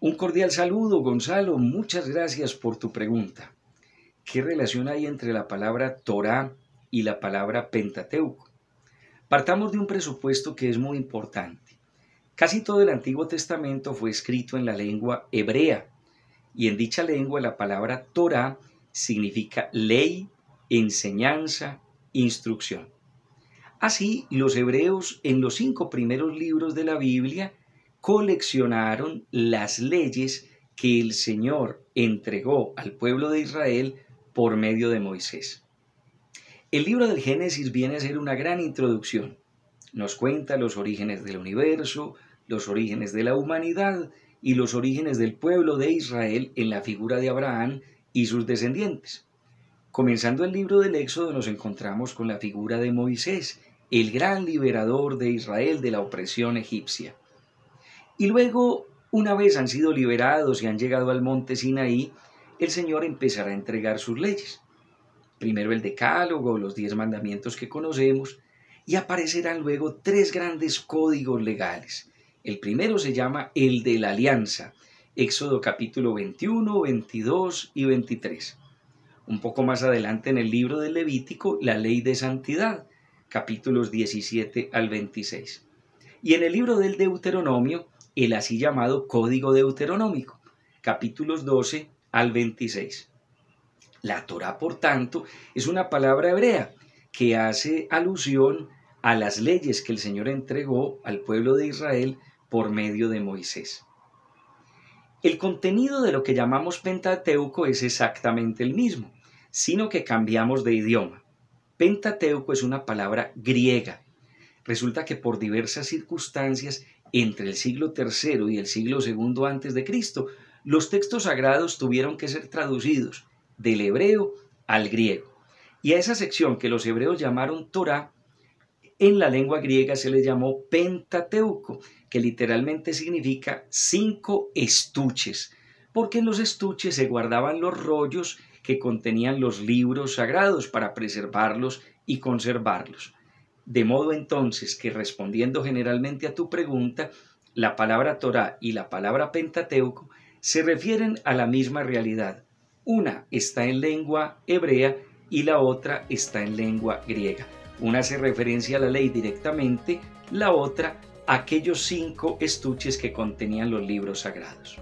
Un cordial saludo, Gonzalo. Muchas gracias por tu pregunta. ¿Qué relación hay entre la palabra Torah y la palabra Pentateuco? Partamos de un presupuesto que es muy importante. Casi todo el Antiguo Testamento fue escrito en la lengua hebrea, y en dicha lengua la palabra Torah significa ley, enseñanza, instrucción. Así, los hebreos en los cinco primeros libros de la Biblia coleccionaron las leyes que el Señor entregó al pueblo de Israel por medio de Moisés. El libro del Génesis viene a ser una gran introducción. Nos cuenta los orígenes del universo, los orígenes de la humanidad y los orígenes del pueblo de Israel en la figura de Abraham y sus descendientes. Comenzando el libro del Éxodo nos encontramos con la figura de Moisés, el gran liberador de Israel de la opresión egipcia. Y luego, una vez han sido liberados y han llegado al monte Sinaí, el Señor empezará a entregar sus leyes. Primero el decálogo, los diez mandamientos que conocemos, y aparecerán luego tres grandes códigos legales. El primero se llama el de la alianza, Éxodo capítulo 21, 22 y 23. Un poco más adelante en el libro del Levítico, la ley de santidad, capítulos 17 al 26. Y en el libro del Deuteronomio, el así llamado Código Deuteronómico, capítulos 12 al 26. La Torá, por tanto, es una palabra hebrea que hace alusión a las leyes que el Señor entregó al pueblo de Israel por medio de Moisés. El contenido de lo que llamamos Pentateuco es exactamente el mismo, sino que cambiamos de idioma. Pentateuco es una palabra griega. Resulta que por diversas circunstancias entre el siglo III y el siglo II antes de Cristo, los textos sagrados tuvieron que ser traducidos del hebreo al griego. Y a esa sección que los hebreos llamaron Torah, en la lengua griega se le llamó Pentateuco, que literalmente significa cinco estuches, porque en los estuches se guardaban los rollos que contenían los libros sagrados para preservarlos y conservarlos. De modo entonces que respondiendo generalmente a tu pregunta, la palabra Torah y la palabra Pentateuco se refieren a la misma realidad. Una está en lengua hebrea y la otra está en lengua griega. Una hace referencia a la ley directamente, la otra a aquellos cinco estuches que contenían los libros sagrados.